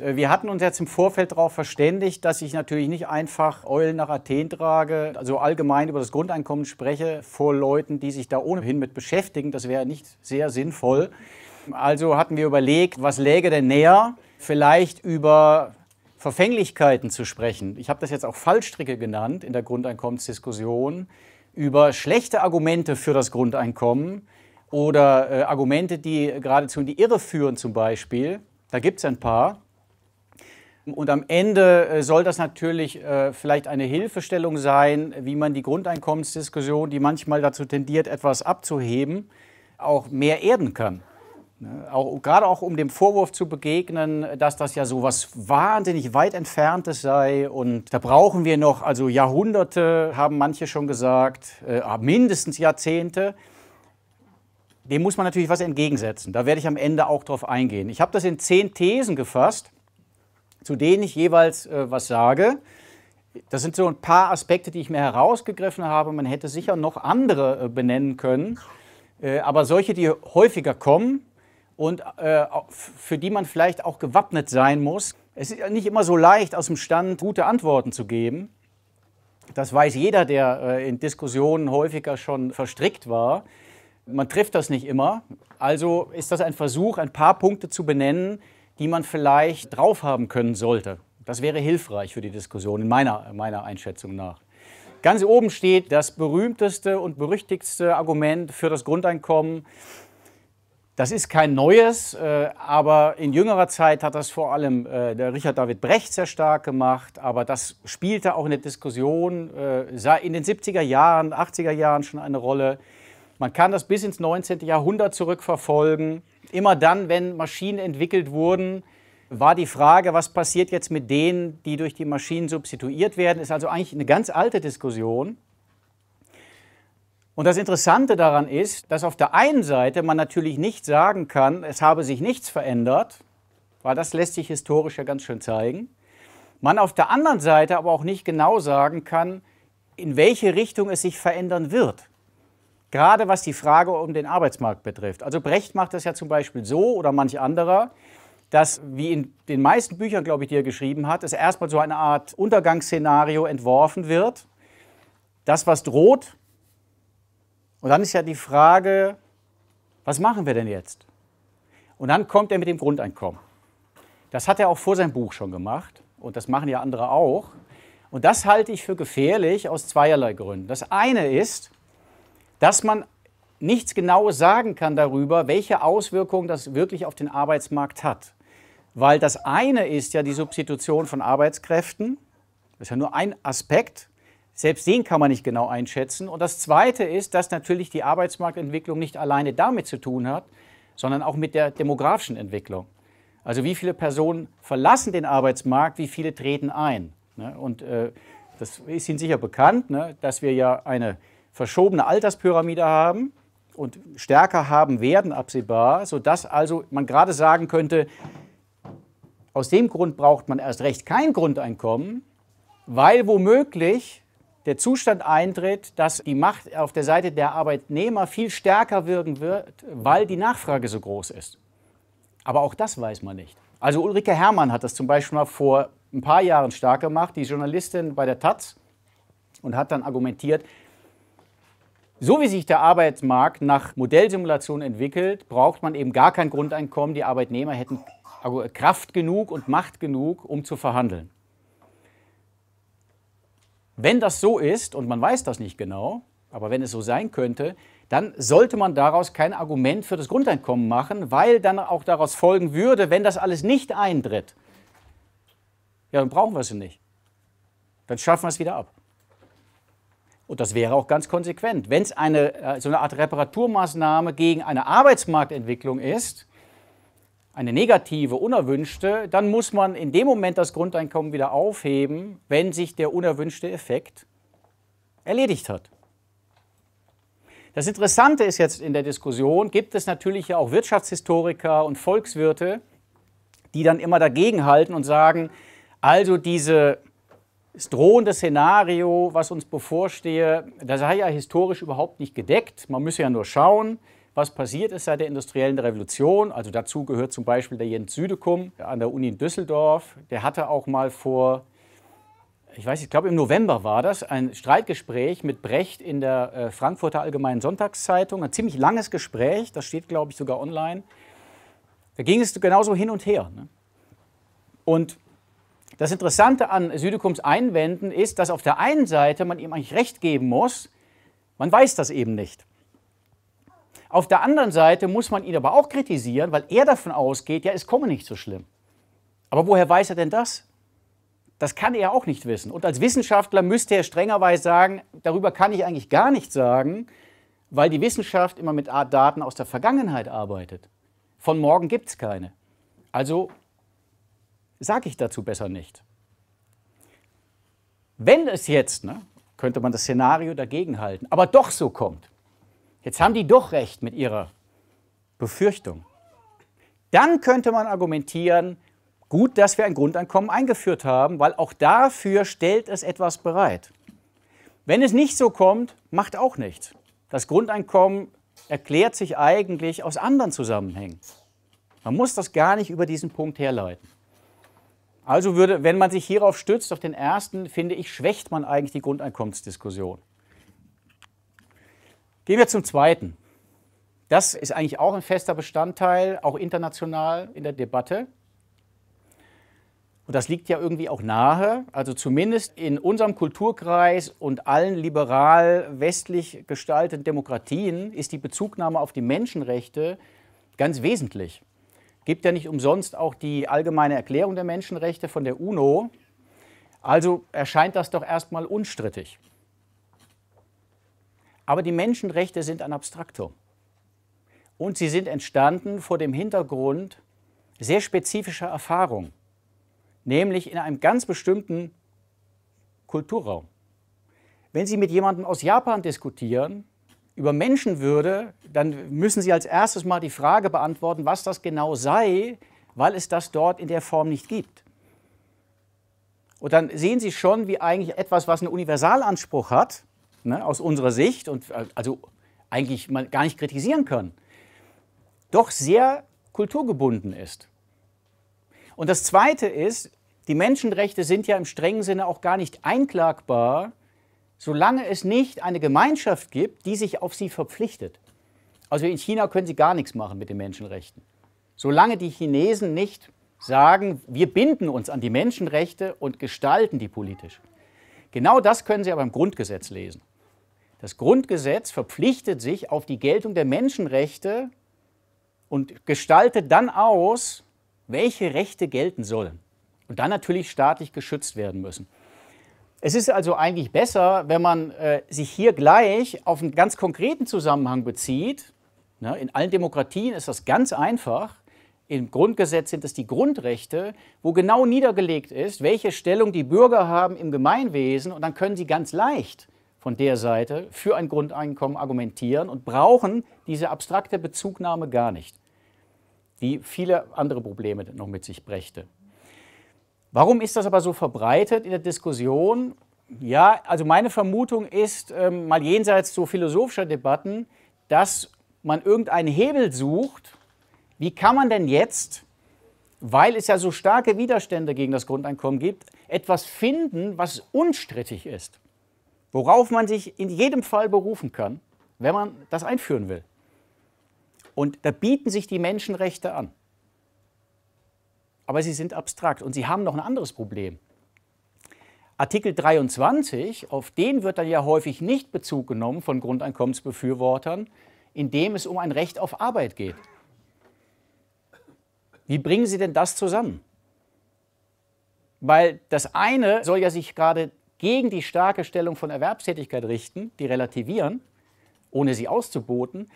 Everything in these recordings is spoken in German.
Äh, wir hatten uns jetzt im Vorfeld darauf verständigt, dass ich natürlich nicht einfach Eulen nach Athen trage, also allgemein über das Grundeinkommen spreche vor Leuten, die sich da ohnehin mit beschäftigen. Das wäre nicht sehr sinnvoll. Also hatten wir überlegt, was läge denn näher, vielleicht über Verfänglichkeiten zu sprechen. Ich habe das jetzt auch Fallstricke genannt in der Grundeinkommensdiskussion, über schlechte Argumente für das Grundeinkommen oder äh, Argumente, die geradezu in die Irre führen zum Beispiel. Da gibt es ein paar. Und am Ende äh, soll das natürlich äh, vielleicht eine Hilfestellung sein, wie man die Grundeinkommensdiskussion, die manchmal dazu tendiert, etwas abzuheben, auch mehr erden kann. Ne, auch, gerade auch um dem Vorwurf zu begegnen, dass das ja so was wahnsinnig weit entferntes sei und da brauchen wir noch, also Jahrhunderte, haben manche schon gesagt, äh, ah, mindestens Jahrzehnte. Dem muss man natürlich was entgegensetzen. Da werde ich am Ende auch drauf eingehen. Ich habe das in zehn Thesen gefasst zu denen ich jeweils äh, was sage. Das sind so ein paar Aspekte, die ich mir herausgegriffen habe. Man hätte sicher noch andere äh, benennen können, äh, aber solche, die häufiger kommen und äh, für die man vielleicht auch gewappnet sein muss. Es ist nicht immer so leicht, aus dem Stand gute Antworten zu geben. Das weiß jeder, der äh, in Diskussionen häufiger schon verstrickt war. Man trifft das nicht immer. Also ist das ein Versuch, ein paar Punkte zu benennen, die man vielleicht drauf haben können sollte. Das wäre hilfreich für die Diskussion, in meiner, meiner Einschätzung nach. Ganz oben steht das berühmteste und berüchtigste Argument für das Grundeinkommen. Das ist kein neues, äh, aber in jüngerer Zeit hat das vor allem äh, der Richard David Brecht sehr stark gemacht. Aber das spielte auch in der Diskussion äh, in den 70er Jahren, 80er Jahren schon eine Rolle. Man kann das bis ins 19. Jahrhundert zurückverfolgen. Immer dann, wenn Maschinen entwickelt wurden, war die Frage, was passiert jetzt mit denen, die durch die Maschinen substituiert werden, ist also eigentlich eine ganz alte Diskussion. Und das Interessante daran ist, dass auf der einen Seite man natürlich nicht sagen kann, es habe sich nichts verändert, weil das lässt sich historisch ja ganz schön zeigen. Man auf der anderen Seite aber auch nicht genau sagen kann, in welche Richtung es sich verändern wird gerade was die Frage um den Arbeitsmarkt betrifft. Also Brecht macht das ja zum Beispiel so oder manch anderer, dass, wie in den meisten Büchern, glaube ich, die er geschrieben hat, es erstmal so eine Art Untergangsszenario entworfen wird. Das, was droht. Und dann ist ja die Frage, was machen wir denn jetzt? Und dann kommt er mit dem Grundeinkommen. Das hat er auch vor seinem Buch schon gemacht und das machen ja andere auch. Und das halte ich für gefährlich aus zweierlei Gründen. Das eine ist, dass man nichts Genaues sagen kann darüber, welche Auswirkungen das wirklich auf den Arbeitsmarkt hat. Weil das eine ist ja die Substitution von Arbeitskräften, das ist ja nur ein Aspekt, selbst den kann man nicht genau einschätzen. Und das zweite ist, dass natürlich die Arbeitsmarktentwicklung nicht alleine damit zu tun hat, sondern auch mit der demografischen Entwicklung. Also wie viele Personen verlassen den Arbeitsmarkt, wie viele treten ein. Ne? Und äh, das ist Ihnen sicher bekannt, ne, dass wir ja eine verschobene Alterspyramide haben und stärker haben werden absehbar, sodass also man gerade sagen könnte, aus dem Grund braucht man erst recht kein Grundeinkommen, weil womöglich der Zustand eintritt, dass die Macht auf der Seite der Arbeitnehmer viel stärker wirken wird, weil die Nachfrage so groß ist. Aber auch das weiß man nicht. Also Ulrike Herrmann hat das zum Beispiel mal vor ein paar Jahren stark gemacht, die Journalistin bei der Taz, und hat dann argumentiert, so wie sich der Arbeitsmarkt nach Modellsimulation entwickelt, braucht man eben gar kein Grundeinkommen. Die Arbeitnehmer hätten also Kraft genug und Macht genug, um zu verhandeln. Wenn das so ist, und man weiß das nicht genau, aber wenn es so sein könnte, dann sollte man daraus kein Argument für das Grundeinkommen machen, weil dann auch daraus folgen würde, wenn das alles nicht eintritt, ja, dann brauchen wir es nicht. Dann schaffen wir es wieder ab. Und das wäre auch ganz konsequent. Wenn es eine, äh, so eine Art Reparaturmaßnahme gegen eine Arbeitsmarktentwicklung ist, eine negative, unerwünschte, dann muss man in dem Moment das Grundeinkommen wieder aufheben, wenn sich der unerwünschte Effekt erledigt hat. Das Interessante ist jetzt in der Diskussion, gibt es natürlich ja auch Wirtschaftshistoriker und Volkswirte, die dann immer dagegenhalten und sagen, also diese das drohende Szenario, was uns bevorstehe, das sei ja historisch überhaupt nicht gedeckt. Man müsse ja nur schauen, was passiert ist seit der industriellen Revolution. Also dazu gehört zum Beispiel der Jens Südekum an der Uni in Düsseldorf. Der hatte auch mal vor, ich weiß, ich glaube im November war das, ein Streitgespräch mit Brecht in der äh, Frankfurter Allgemeinen Sonntagszeitung. Ein ziemlich langes Gespräch, das steht, glaube ich, sogar online. Da ging es genauso hin und her. Ne? Und das Interessante an Südekums Einwänden ist, dass auf der einen Seite man ihm eigentlich recht geben muss, man weiß das eben nicht. Auf der anderen Seite muss man ihn aber auch kritisieren, weil er davon ausgeht, ja, es komme nicht so schlimm. Aber woher weiß er denn das? Das kann er auch nicht wissen. Und als Wissenschaftler müsste er strengerweise sagen, darüber kann ich eigentlich gar nichts sagen, weil die Wissenschaft immer mit Daten aus der Vergangenheit arbeitet. Von morgen gibt es keine. Also sage ich dazu besser nicht. Wenn es jetzt, ne, könnte man das Szenario dagegen halten, aber doch so kommt, jetzt haben die doch recht mit ihrer Befürchtung, dann könnte man argumentieren, gut, dass wir ein Grundeinkommen eingeführt haben, weil auch dafür stellt es etwas bereit. Wenn es nicht so kommt, macht auch nichts. Das Grundeinkommen erklärt sich eigentlich aus anderen Zusammenhängen. Man muss das gar nicht über diesen Punkt herleiten. Also würde, wenn man sich hierauf stützt, auf den ersten, finde ich, schwächt man eigentlich die Grundeinkommensdiskussion. Gehen wir zum zweiten. Das ist eigentlich auch ein fester Bestandteil, auch international in der Debatte. Und das liegt ja irgendwie auch nahe. Also zumindest in unserem Kulturkreis und allen liberal westlich gestalteten Demokratien ist die Bezugnahme auf die Menschenrechte ganz wesentlich gibt ja nicht umsonst auch die allgemeine Erklärung der Menschenrechte von der UNO. Also erscheint das doch erstmal unstrittig. Aber die Menschenrechte sind ein Abstraktum. Und sie sind entstanden vor dem Hintergrund sehr spezifischer Erfahrung, nämlich in einem ganz bestimmten Kulturraum. Wenn Sie mit jemandem aus Japan diskutieren, über Menschenwürde, dann müssen Sie als erstes mal die Frage beantworten, was das genau sei, weil es das dort in der Form nicht gibt. Und dann sehen Sie schon, wie eigentlich etwas, was einen Universalanspruch hat, ne, aus unserer Sicht, und äh, also eigentlich man gar nicht kritisieren können, doch sehr kulturgebunden ist. Und das Zweite ist, die Menschenrechte sind ja im strengen Sinne auch gar nicht einklagbar, solange es nicht eine Gemeinschaft gibt, die sich auf sie verpflichtet. Also in China können sie gar nichts machen mit den Menschenrechten. Solange die Chinesen nicht sagen, wir binden uns an die Menschenrechte und gestalten die politisch. Genau das können Sie aber im Grundgesetz lesen. Das Grundgesetz verpflichtet sich auf die Geltung der Menschenrechte und gestaltet dann aus, welche Rechte gelten sollen und dann natürlich staatlich geschützt werden müssen. Es ist also eigentlich besser, wenn man äh, sich hier gleich auf einen ganz konkreten Zusammenhang bezieht. Ne? In allen Demokratien ist das ganz einfach. Im Grundgesetz sind es die Grundrechte, wo genau niedergelegt ist, welche Stellung die Bürger haben im Gemeinwesen. Und dann können sie ganz leicht von der Seite für ein Grundeinkommen argumentieren und brauchen diese abstrakte Bezugnahme gar nicht, die viele andere Probleme noch mit sich brächte. Warum ist das aber so verbreitet in der Diskussion? Ja, also meine Vermutung ist, ähm, mal jenseits so philosophischer Debatten, dass man irgendeinen Hebel sucht, wie kann man denn jetzt, weil es ja so starke Widerstände gegen das Grundeinkommen gibt, etwas finden, was unstrittig ist, worauf man sich in jedem Fall berufen kann, wenn man das einführen will. Und da bieten sich die Menschenrechte an aber sie sind abstrakt. Und sie haben noch ein anderes Problem. Artikel 23, auf den wird dann ja häufig nicht Bezug genommen von Grundeinkommensbefürwortern, indem es um ein Recht auf Arbeit geht. Wie bringen Sie denn das zusammen? Weil das eine soll ja sich gerade gegen die starke Stellung von Erwerbstätigkeit richten, die relativieren, ohne sie auszuboten.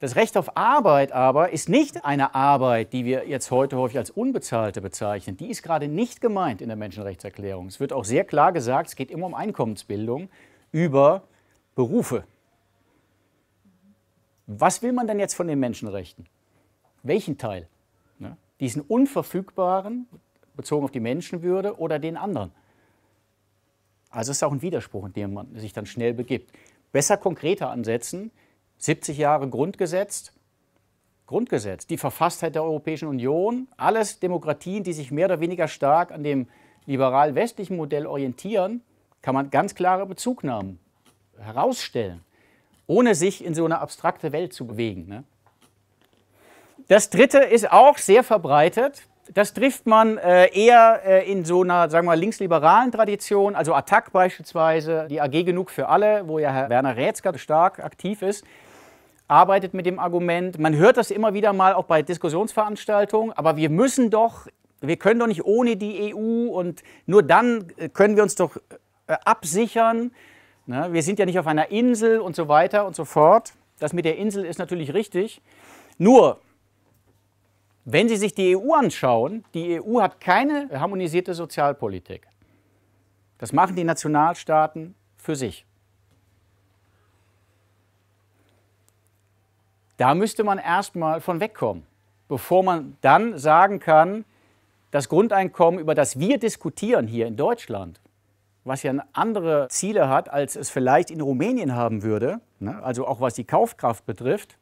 Das Recht auf Arbeit aber ist nicht eine Arbeit, die wir jetzt heute häufig als unbezahlte bezeichnen. Die ist gerade nicht gemeint in der Menschenrechtserklärung. Es wird auch sehr klar gesagt, es geht immer um Einkommensbildung über Berufe. Was will man denn jetzt von den Menschenrechten? Welchen Teil? Ne? Diesen unverfügbaren, bezogen auf die Menschenwürde, oder den anderen? Also es ist auch ein Widerspruch, in dem man sich dann schnell begibt. Besser konkreter ansetzen, 70 Jahre Grundgesetz, Grundgesetz, die Verfasstheit der Europäischen Union, alles Demokratien, die sich mehr oder weniger stark an dem liberal-westlichen Modell orientieren, kann man ganz klare Bezugnahmen herausstellen, ohne sich in so eine abstrakte Welt zu bewegen. Ne? Das dritte ist auch sehr verbreitet. Das trifft man äh, eher äh, in so einer, sagen wir mal, linksliberalen Tradition, also Attac beispielsweise, die AG genug für alle, wo ja Herr Werner Rätzger stark aktiv ist arbeitet mit dem Argument. Man hört das immer wieder mal auch bei Diskussionsveranstaltungen, aber wir müssen doch, wir können doch nicht ohne die EU und nur dann äh, können wir uns doch äh, absichern. Ne? Wir sind ja nicht auf einer Insel und so weiter und so fort. Das mit der Insel ist natürlich richtig. Nur, wenn Sie sich die EU anschauen, die EU hat keine harmonisierte Sozialpolitik. Das machen die Nationalstaaten für sich. Da müsste man erstmal von wegkommen, bevor man dann sagen kann, das Grundeinkommen, über das wir diskutieren hier in Deutschland, was ja andere Ziele hat, als es vielleicht in Rumänien haben würde, ne? also auch was die Kaufkraft betrifft,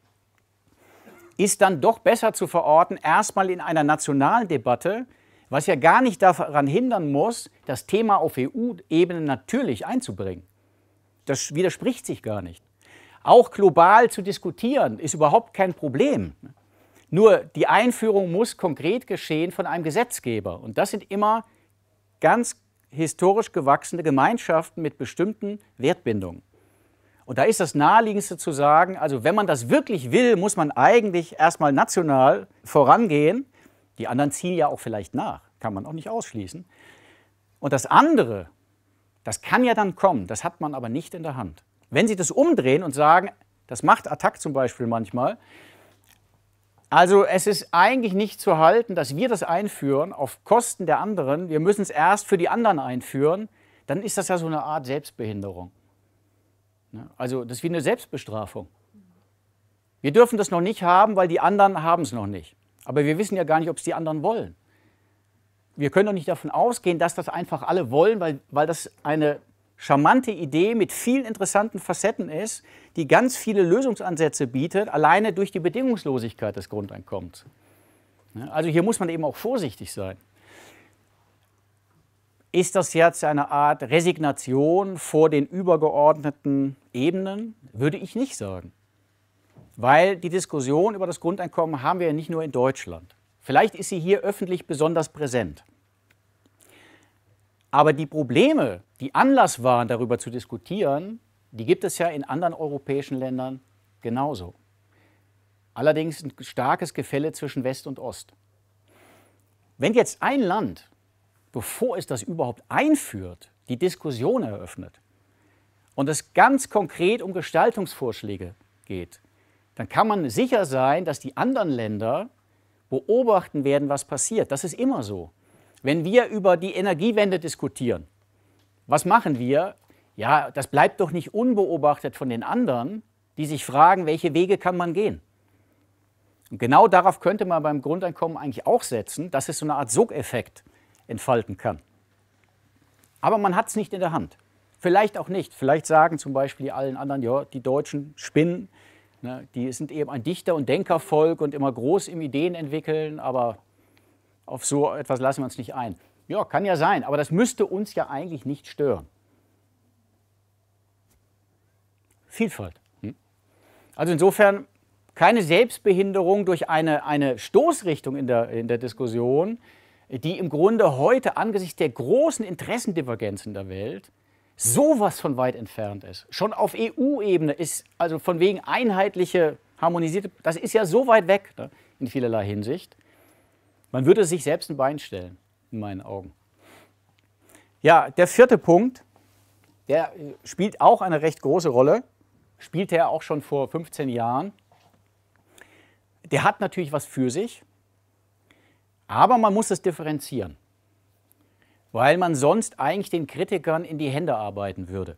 ist dann doch besser zu verorten, erstmal in einer nationalen Debatte, was ja gar nicht daran hindern muss, das Thema auf EU-Ebene natürlich einzubringen. Das widerspricht sich gar nicht auch global zu diskutieren, ist überhaupt kein Problem. Nur die Einführung muss konkret geschehen von einem Gesetzgeber. Und das sind immer ganz historisch gewachsene Gemeinschaften mit bestimmten Wertbindungen. Und da ist das Naheliegendste zu sagen, also wenn man das wirklich will, muss man eigentlich erstmal national vorangehen. Die anderen ziehen ja auch vielleicht nach, kann man auch nicht ausschließen. Und das andere, das kann ja dann kommen, das hat man aber nicht in der Hand. Wenn Sie das umdrehen und sagen, das macht Attac zum Beispiel manchmal, also es ist eigentlich nicht zu halten, dass wir das einführen auf Kosten der anderen. Wir müssen es erst für die anderen einführen. Dann ist das ja so eine Art Selbstbehinderung. Ne? Also das ist wie eine Selbstbestrafung. Wir dürfen das noch nicht haben, weil die anderen haben es noch nicht. Aber wir wissen ja gar nicht, ob es die anderen wollen. Wir können doch nicht davon ausgehen, dass das einfach alle wollen, weil, weil das eine charmante Idee mit vielen interessanten Facetten ist, die ganz viele Lösungsansätze bietet, alleine durch die Bedingungslosigkeit des Grundeinkommens. Also hier muss man eben auch vorsichtig sein. Ist das jetzt eine Art Resignation vor den übergeordneten Ebenen? Würde ich nicht sagen. Weil die Diskussion über das Grundeinkommen haben wir ja nicht nur in Deutschland. Vielleicht ist sie hier öffentlich besonders präsent. Aber die Probleme, die Anlass waren, darüber zu diskutieren, die gibt es ja in anderen europäischen Ländern genauso. Allerdings ein starkes Gefälle zwischen West und Ost. Wenn jetzt ein Land, bevor es das überhaupt einführt, die Diskussion eröffnet und es ganz konkret um Gestaltungsvorschläge geht, dann kann man sicher sein, dass die anderen Länder beobachten werden, was passiert. Das ist immer so. Wenn wir über die Energiewende diskutieren, was machen wir? Ja, das bleibt doch nicht unbeobachtet von den anderen, die sich fragen, welche Wege kann man gehen. Und genau darauf könnte man beim Grundeinkommen eigentlich auch setzen, dass es so eine Art Sogeffekt entfalten kann. Aber man hat es nicht in der Hand. Vielleicht auch nicht. Vielleicht sagen zum Beispiel allen anderen, ja, die Deutschen spinnen, ne, die sind eben ein Dichter- und Denkervolk und immer groß im Ideen entwickeln, aber auf so etwas lassen wir uns nicht ein. Ja, kann ja sein, aber das müsste uns ja eigentlich nicht stören. Vielfalt. Hm. Also insofern keine Selbstbehinderung durch eine, eine Stoßrichtung in der, in der Diskussion, die im Grunde heute angesichts der großen Interessendivergenzen der Welt sowas von weit entfernt ist. Schon auf EU-Ebene ist also von wegen einheitliche, harmonisierte, das ist ja so weit weg ne, in vielerlei Hinsicht. Man würde sich selbst ein Bein stellen, in meinen Augen. Ja, der vierte Punkt, der äh, spielt auch eine recht große Rolle, spielte er auch schon vor 15 Jahren. Der hat natürlich was für sich, aber man muss es differenzieren, weil man sonst eigentlich den Kritikern in die Hände arbeiten würde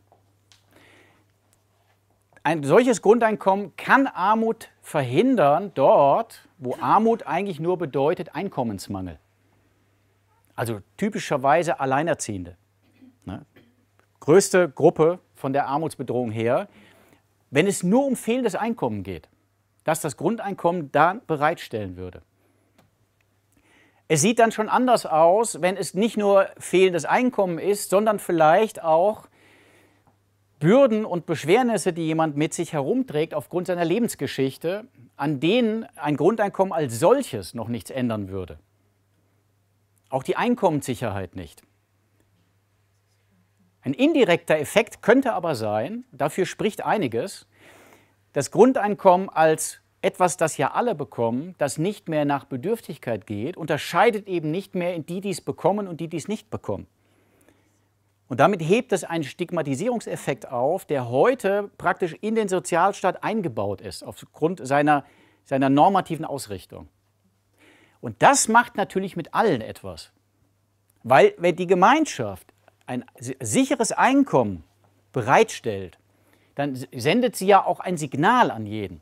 ein solches Grundeinkommen kann Armut verhindern dort, wo Armut eigentlich nur bedeutet Einkommensmangel. Also typischerweise Alleinerziehende. Ne? Größte Gruppe von der Armutsbedrohung her, wenn es nur um fehlendes Einkommen geht, dass das Grundeinkommen da bereitstellen würde. Es sieht dann schon anders aus, wenn es nicht nur fehlendes Einkommen ist, sondern vielleicht auch Bürden und Beschwernisse, die jemand mit sich herumträgt aufgrund seiner Lebensgeschichte, an denen ein Grundeinkommen als solches noch nichts ändern würde. Auch die Einkommenssicherheit nicht. Ein indirekter Effekt könnte aber sein, dafür spricht einiges, das Grundeinkommen als etwas, das ja alle bekommen, das nicht mehr nach Bedürftigkeit geht, unterscheidet eben nicht mehr in die, die es bekommen und die, die es nicht bekommen. Und damit hebt es einen Stigmatisierungseffekt auf, der heute praktisch in den Sozialstaat eingebaut ist, aufgrund seiner, seiner normativen Ausrichtung. Und das macht natürlich mit allen etwas. Weil wenn die Gemeinschaft ein sicheres Einkommen bereitstellt, dann sendet sie ja auch ein Signal an jeden.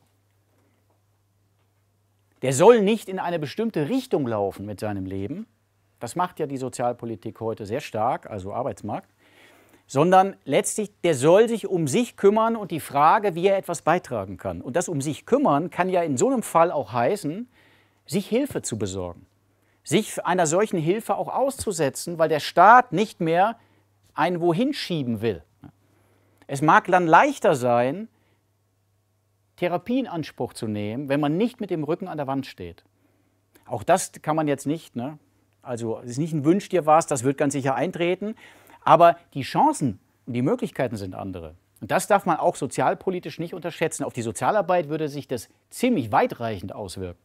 Der soll nicht in eine bestimmte Richtung laufen mit seinem Leben. Das macht ja die Sozialpolitik heute sehr stark, also Arbeitsmarkt sondern letztlich, der soll sich um sich kümmern und die Frage, wie er etwas beitragen kann. Und das um sich kümmern kann ja in so einem Fall auch heißen, sich Hilfe zu besorgen, sich einer solchen Hilfe auch auszusetzen, weil der Staat nicht mehr einen wohin schieben will. Es mag dann leichter sein, Therapie in Anspruch zu nehmen, wenn man nicht mit dem Rücken an der Wand steht. Auch das kann man jetzt nicht, ne? Also es ist nicht ein Wünsch dir was, das wird ganz sicher eintreten. Aber die Chancen und die Möglichkeiten sind andere. Und das darf man auch sozialpolitisch nicht unterschätzen. Auf die Sozialarbeit würde sich das ziemlich weitreichend auswirken.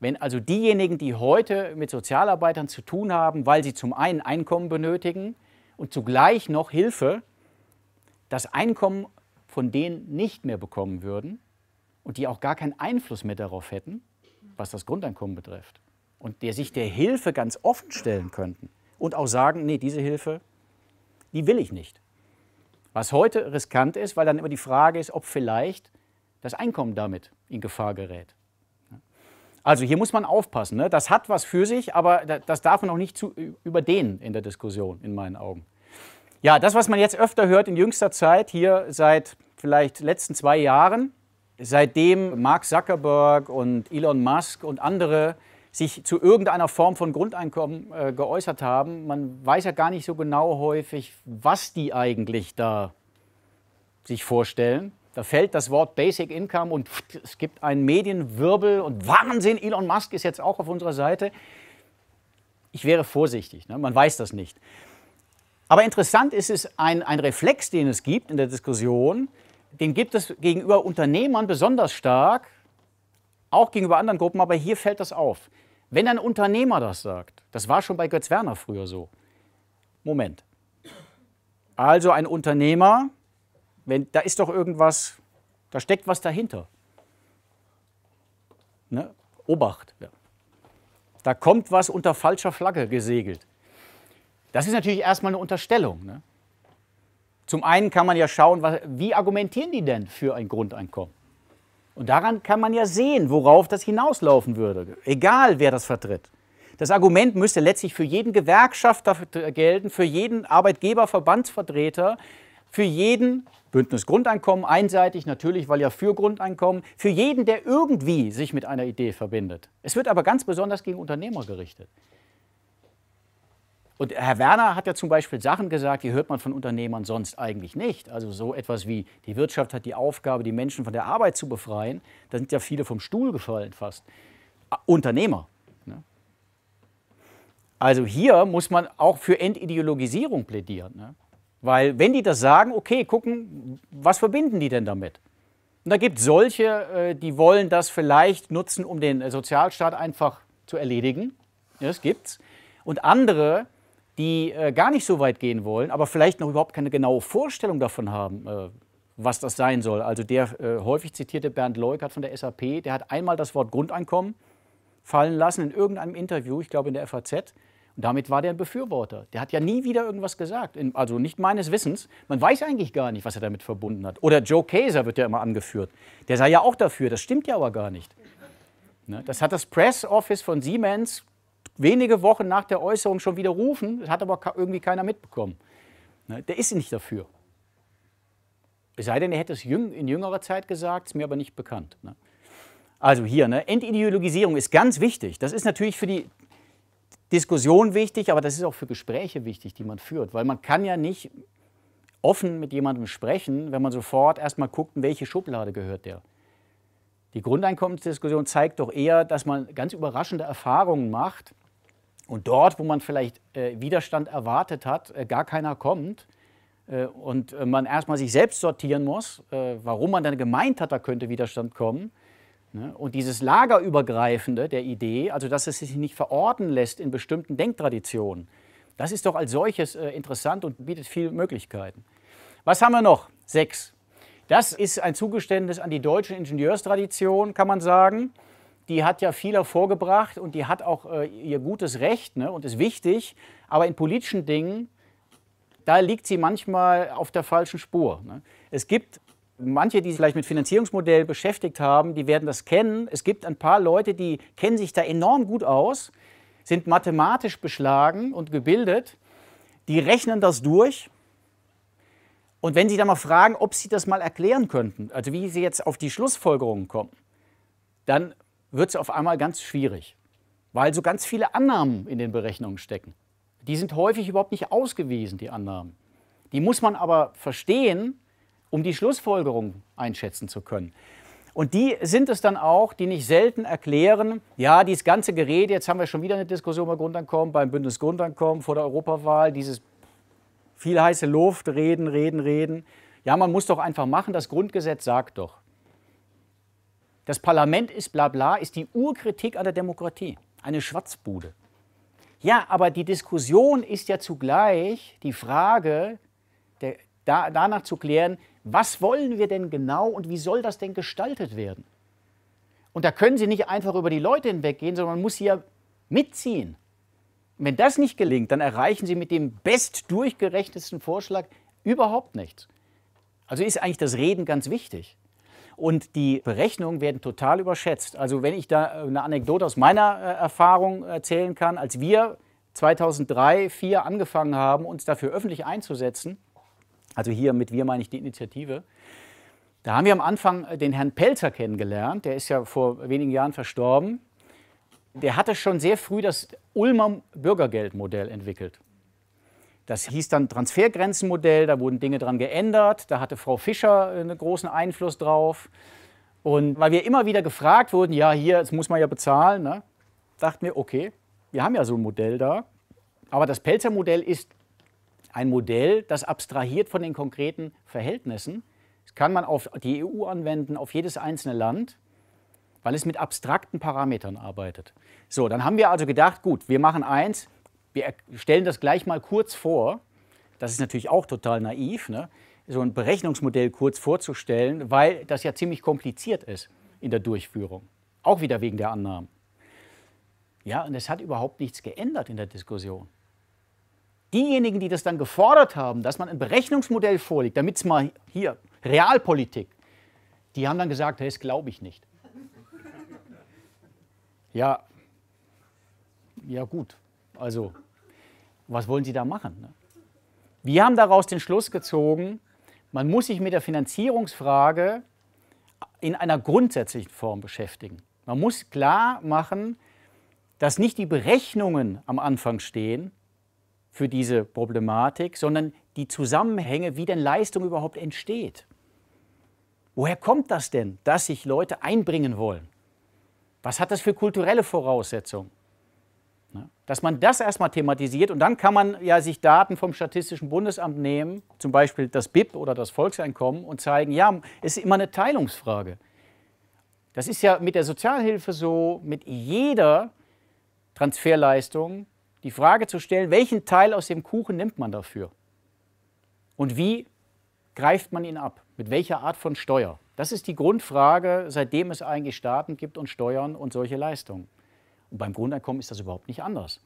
Wenn also diejenigen, die heute mit Sozialarbeitern zu tun haben, weil sie zum einen Einkommen benötigen und zugleich noch Hilfe, das Einkommen von denen nicht mehr bekommen würden und die auch gar keinen Einfluss mehr darauf hätten, was das Grundeinkommen betrifft, und der sich der Hilfe ganz offen stellen könnten, und auch sagen, nee, diese Hilfe, die will ich nicht. Was heute riskant ist, weil dann immer die Frage ist, ob vielleicht das Einkommen damit in Gefahr gerät. Also hier muss man aufpassen. Ne? Das hat was für sich, aber das darf man auch nicht zu überdehnen in der Diskussion, in meinen Augen. Ja, das, was man jetzt öfter hört in jüngster Zeit, hier seit vielleicht letzten zwei Jahren, seitdem Mark Zuckerberg und Elon Musk und andere sich zu irgendeiner Form von Grundeinkommen äh, geäußert haben. Man weiß ja gar nicht so genau häufig, was die eigentlich da sich vorstellen. Da fällt das Wort Basic Income und es gibt einen Medienwirbel und Wahnsinn, Elon Musk ist jetzt auch auf unserer Seite. Ich wäre vorsichtig, ne? man weiß das nicht. Aber interessant ist es, ein, ein Reflex, den es gibt in der Diskussion, den gibt es gegenüber Unternehmern besonders stark, auch gegenüber anderen Gruppen, aber hier fällt das auf. Wenn ein Unternehmer das sagt, das war schon bei Götz Werner früher so. Moment. Also ein Unternehmer, wenn, da ist doch irgendwas, da steckt was dahinter. Ne? Obacht. Ja. Da kommt was unter falscher Flagge gesegelt. Das ist natürlich erstmal eine Unterstellung. Ne? Zum einen kann man ja schauen, was, wie argumentieren die denn für ein Grundeinkommen? Und daran kann man ja sehen, worauf das hinauslaufen würde, egal wer das vertritt. Das Argument müsste letztlich für jeden Gewerkschafter gelten, für jeden Arbeitgeberverbandsvertreter, für jeden Bündnis Grundeinkommen einseitig natürlich, weil ja für Grundeinkommen, für jeden, der irgendwie sich mit einer Idee verbindet. Es wird aber ganz besonders gegen Unternehmer gerichtet. Und Herr Werner hat ja zum Beispiel Sachen gesagt, die hört man von Unternehmern sonst eigentlich nicht. Also so etwas wie, die Wirtschaft hat die Aufgabe, die Menschen von der Arbeit zu befreien. Da sind ja viele vom Stuhl gefallen fast. Ah, Unternehmer. Ne? Also hier muss man auch für Entideologisierung plädieren. Ne? Weil wenn die das sagen, okay, gucken, was verbinden die denn damit? Und da gibt es solche, äh, die wollen das vielleicht nutzen, um den äh, Sozialstaat einfach zu erledigen. Das gibt's. Und andere, die äh, gar nicht so weit gehen wollen, aber vielleicht noch überhaupt keine genaue Vorstellung davon haben, äh, was das sein soll. Also der äh, häufig zitierte Bernd Leukert von der SAP, der hat einmal das Wort Grundeinkommen fallen lassen in irgendeinem Interview, ich glaube in der FAZ. Und damit war der ein Befürworter. Der hat ja nie wieder irgendwas gesagt, in, also nicht meines Wissens. Man weiß eigentlich gar nicht, was er damit verbunden hat. Oder Joe Kaiser wird ja immer angeführt. Der sei ja auch dafür, das stimmt ja aber gar nicht. Ne? Das hat das Press Office von Siemens wenige Wochen nach der Äußerung schon wieder rufen, das hat aber irgendwie keiner mitbekommen. Ne, der ist nicht dafür. Es sei denn, er hätte es in jüngerer Zeit gesagt, ist mir aber nicht bekannt. Ne. Also hier, ne? Entideologisierung ist ganz wichtig. Das ist natürlich für die Diskussion wichtig, aber das ist auch für Gespräche wichtig, die man führt, weil man kann ja nicht offen mit jemandem sprechen, wenn man sofort erstmal guckt, in welche Schublade gehört der. Die Grundeinkommensdiskussion zeigt doch eher, dass man ganz überraschende Erfahrungen macht, und dort, wo man vielleicht äh, Widerstand erwartet hat, äh, gar keiner kommt äh, und äh, man erstmal sich selbst sortieren muss, äh, warum man dann gemeint hat, da könnte Widerstand kommen. Ne? Und dieses Lagerübergreifende der Idee, also dass es sich nicht verorten lässt in bestimmten Denktraditionen, das ist doch als solches äh, interessant und bietet viele Möglichkeiten. Was haben wir noch? Sechs. Das ist ein Zugeständnis an die deutsche Ingenieurstradition, kann man sagen die hat ja viel hervorgebracht und die hat auch äh, ihr gutes Recht ne, und ist wichtig. Aber in politischen Dingen, da liegt sie manchmal auf der falschen Spur. Ne. Es gibt manche, die sich vielleicht mit Finanzierungsmodellen beschäftigt haben, die werden das kennen. Es gibt ein paar Leute, die kennen sich da enorm gut aus, sind mathematisch beschlagen und gebildet, die rechnen das durch. Und wenn Sie dann mal fragen, ob Sie das mal erklären könnten, also wie Sie jetzt auf die Schlussfolgerungen kommen, dann wird es auf einmal ganz schwierig, weil so ganz viele Annahmen in den Berechnungen stecken. Die sind häufig überhaupt nicht ausgewiesen, die Annahmen. Die muss man aber verstehen, um die Schlussfolgerung einschätzen zu können. Und die sind es dann auch, die nicht selten erklären, ja, dieses ganze Gerede, jetzt haben wir schon wieder eine Diskussion über Grundankommen, beim Bündnisgrundankommen vor der Europawahl, dieses viel heiße Luft, reden, reden, reden. Ja, man muss doch einfach machen, das Grundgesetz sagt doch. Das Parlament ist bla bla, ist die Urkritik an der Demokratie, eine Schwatzbude. Ja, aber die Diskussion ist ja zugleich die Frage, der, da, danach zu klären, was wollen wir denn genau und wie soll das denn gestaltet werden? Und da können Sie nicht einfach über die Leute hinweggehen, sondern man muss sie ja mitziehen. Und wenn das nicht gelingt, dann erreichen Sie mit dem bestdurchgerechnetsten Vorschlag überhaupt nichts. Also ist eigentlich das Reden ganz wichtig. Und die Berechnungen werden total überschätzt. Also wenn ich da äh, eine Anekdote aus meiner äh, Erfahrung erzählen kann, als wir 2003, 2004 angefangen haben, uns dafür öffentlich einzusetzen, also hier mit wir meine ich die Initiative, da haben wir am Anfang äh, den Herrn Pelzer kennengelernt, der ist ja vor wenigen Jahren verstorben. Der hatte schon sehr früh das Ulmer Bürgergeldmodell entwickelt. Das hieß dann Transfergrenzenmodell, da wurden Dinge dran geändert, da hatte Frau Fischer äh, einen großen Einfluss drauf. Und weil wir immer wieder gefragt wurden, ja, hier, das muss man ja bezahlen, ne, dachten wir, okay, wir haben ja so ein Modell da. Aber das Pelzer-Modell ist ein Modell, das abstrahiert von den konkreten Verhältnissen. Das kann man auf die EU anwenden, auf jedes einzelne Land, weil es mit abstrakten Parametern arbeitet. So, dann haben wir also gedacht, gut, wir machen eins, wir stellen das gleich mal kurz vor. Das ist natürlich auch total naiv, ne? so ein Berechnungsmodell kurz vorzustellen, weil das ja ziemlich kompliziert ist in der Durchführung. Auch wieder wegen der Annahmen. Ja, und es hat überhaupt nichts geändert in der Diskussion. Diejenigen, die das dann gefordert haben, dass man ein Berechnungsmodell vorlegt, damit es mal hier, Realpolitik, die haben dann gesagt, das glaube ich nicht. Ja, ja gut, also, was wollen Sie da machen? Ne? Wir haben daraus den Schluss gezogen, man muss sich mit der Finanzierungsfrage in einer grundsätzlichen Form beschäftigen. Man muss klar machen, dass nicht die Berechnungen am Anfang stehen für diese Problematik, sondern die Zusammenhänge, wie denn Leistung überhaupt entsteht. Woher kommt das denn, dass sich Leute einbringen wollen? Was hat das für kulturelle Voraussetzungen? Ne? Dass man das erstmal thematisiert und dann kann man ja sich Daten vom Statistischen Bundesamt nehmen, zum Beispiel das BIP oder das Volkseinkommen und zeigen, ja, es ist immer eine Teilungsfrage. Das ist ja mit der Sozialhilfe so, mit jeder Transferleistung die Frage zu stellen, welchen Teil aus dem Kuchen nimmt man dafür? Und wie greift man ihn ab? Mit welcher Art von Steuer? Das ist die Grundfrage, seitdem es eigentlich Staaten gibt und Steuern und solche Leistungen. Und beim Grundeinkommen ist das überhaupt nicht anders.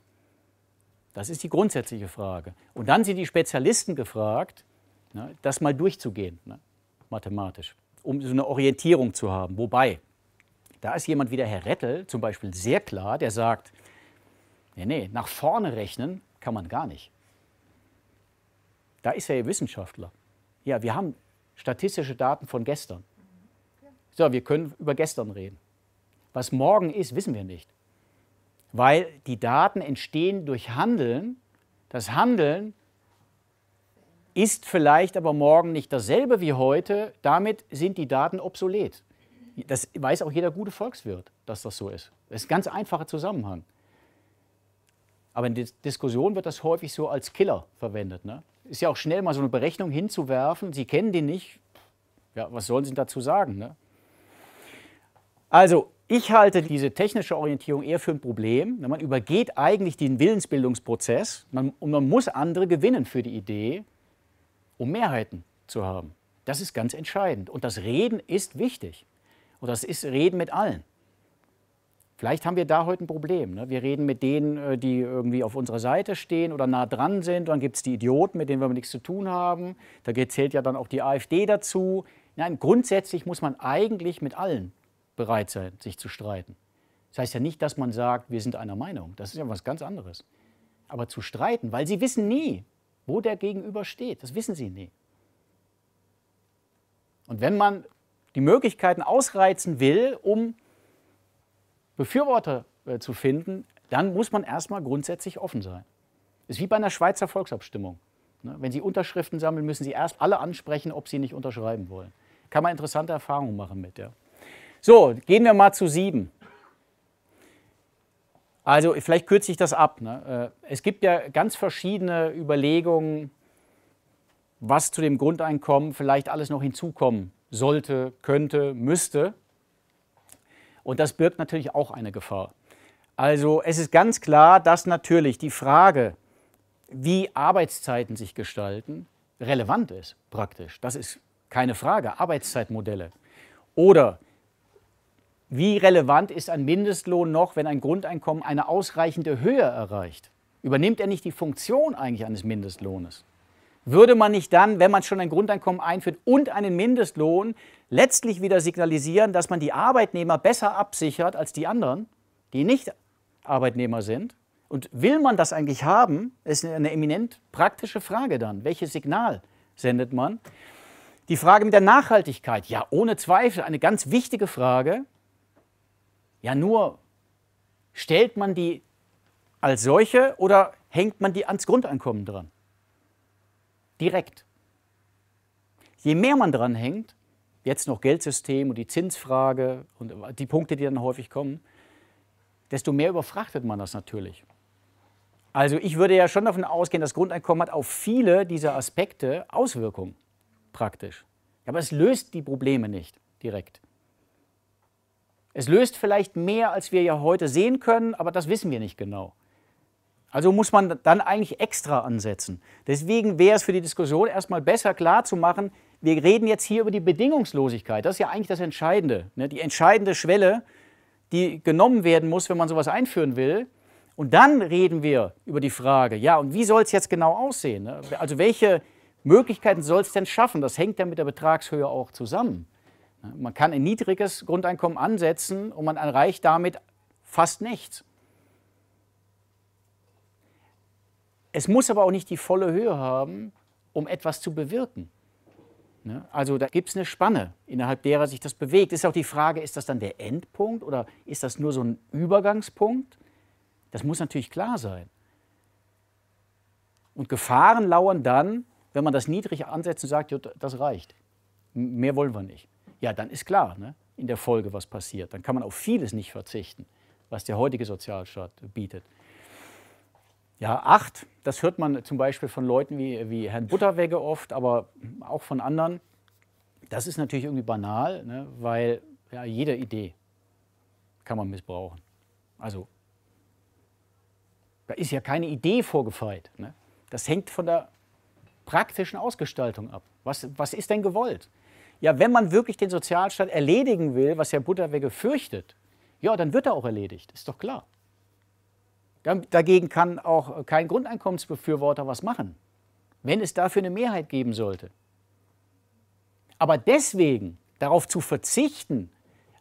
Das ist die grundsätzliche Frage. Und dann sind die Spezialisten gefragt, ne, das mal durchzugehen, ne, mathematisch, um so eine Orientierung zu haben. Wobei, da ist jemand wie der Herr Rettel zum Beispiel sehr klar, der sagt, nee, nee, nach vorne rechnen kann man gar nicht. Da ist er ja Wissenschaftler. Ja, wir haben statistische Daten von gestern. So, wir können über gestern reden. Was morgen ist, wissen wir nicht weil die Daten entstehen durch Handeln. Das Handeln ist vielleicht aber morgen nicht dasselbe wie heute. Damit sind die Daten obsolet. Das weiß auch jeder gute Volkswirt, dass das so ist. Das ist ein ganz einfacher Zusammenhang. Aber in der Diskussion wird das häufig so als Killer verwendet. Ne? Ist ja auch schnell mal so eine Berechnung hinzuwerfen. Sie kennen die nicht. Ja, was sollen Sie dazu sagen? Ne? Also, ich halte diese technische Orientierung eher für ein Problem. Man übergeht eigentlich den Willensbildungsprozess man, und man muss andere gewinnen für die Idee, um Mehrheiten zu haben. Das ist ganz entscheidend. Und das Reden ist wichtig. Und das ist Reden mit allen. Vielleicht haben wir da heute ein Problem. Ne? Wir reden mit denen, äh, die irgendwie auf unserer Seite stehen oder nah dran sind. Dann gibt es die Idioten, mit denen wir nichts zu tun haben. Da zählt ja dann auch die AfD dazu. Nein, grundsätzlich muss man eigentlich mit allen bereit sein, sich zu streiten. Das heißt ja nicht, dass man sagt, wir sind einer Meinung. Das ist ja was ganz anderes. Aber zu streiten, weil sie wissen nie, wo der Gegenüber steht. Das wissen sie nie. Und wenn man die Möglichkeiten ausreizen will, um Befürworter äh, zu finden, dann muss man erstmal grundsätzlich offen sein. Das Ist wie bei einer Schweizer Volksabstimmung. Ne? Wenn Sie Unterschriften sammeln, müssen Sie erst alle ansprechen, ob Sie nicht unterschreiben wollen. Kann man interessante Erfahrungen machen mit, ja. So, gehen wir mal zu sieben. Also vielleicht kürze ich das ab. Ne? Äh, es gibt ja ganz verschiedene Überlegungen, was zu dem Grundeinkommen vielleicht alles noch hinzukommen sollte, könnte, müsste. Und das birgt natürlich auch eine Gefahr. Also es ist ganz klar, dass natürlich die Frage, wie Arbeitszeiten sich gestalten, relevant ist praktisch. Das ist keine Frage. Arbeitszeitmodelle. Oder wie relevant ist ein Mindestlohn noch, wenn ein Grundeinkommen eine ausreichende Höhe erreicht? Übernimmt er nicht die Funktion eigentlich eines Mindestlohnes? Würde man nicht dann, wenn man schon ein Grundeinkommen einführt und einen Mindestlohn, letztlich wieder signalisieren, dass man die Arbeitnehmer besser absichert als die anderen, die nicht Arbeitnehmer sind? Und will man das eigentlich haben? Das Ist eine eminent praktische Frage dann. Welches Signal sendet man? Die Frage mit der Nachhaltigkeit, ja, ohne Zweifel eine ganz wichtige Frage. Ja, nur stellt man die als solche oder hängt man die ans Grundeinkommen dran? Direkt. Je mehr man dran hängt, jetzt noch Geldsystem und die Zinsfrage und die Punkte, die dann häufig kommen, desto mehr überfrachtet man das natürlich. Also ich würde ja schon davon ausgehen, das Grundeinkommen hat auf viele dieser Aspekte Auswirkungen praktisch. Aber es löst die Probleme nicht direkt. Es löst vielleicht mehr, als wir ja heute sehen können, aber das wissen wir nicht genau. Also muss man dann eigentlich extra ansetzen. Deswegen wäre es für die Diskussion erstmal besser klarzumachen, wir reden jetzt hier über die Bedingungslosigkeit. Das ist ja eigentlich das Entscheidende. Ne? Die entscheidende Schwelle, die genommen werden muss, wenn man sowas einführen will. Und dann reden wir über die Frage, ja, und wie soll es jetzt genau aussehen? Ne? Also welche Möglichkeiten soll es denn schaffen? Das hängt ja mit der Betragshöhe auch zusammen. Ne? Man kann ein niedriges Grundeinkommen ansetzen und man erreicht damit fast nichts. Es muss aber auch nicht die volle Höhe haben, um etwas zu bewirken. Ne? Also da gibt es eine Spanne, innerhalb derer sich das bewegt. Ist auch die Frage, ist das dann der Endpunkt oder ist das nur so ein Übergangspunkt? Das muss natürlich klar sein. Und Gefahren lauern dann, wenn man das niedrig ansetzt und sagt, das reicht. Mehr wollen wir nicht ja, dann ist klar ne, in der Folge, was passiert. Dann kann man auf vieles nicht verzichten, was der heutige Sozialstaat bietet. Ja, acht, das hört man zum Beispiel von Leuten wie, wie Herrn Butterwegge oft, aber auch von anderen. Das ist natürlich irgendwie banal, ne, weil ja, jede Idee kann man missbrauchen. Also, da ist ja keine Idee vorgefeit. Ne? Das hängt von der praktischen Ausgestaltung ab. Was, was ist denn gewollt? Ja, wenn man wirklich den Sozialstaat erledigen will, was Herr Butterwege fürchtet, ja, dann wird er auch erledigt, ist doch klar. Dagegen kann auch kein Grundeinkommensbefürworter was machen, wenn es dafür eine Mehrheit geben sollte. Aber deswegen darauf zu verzichten,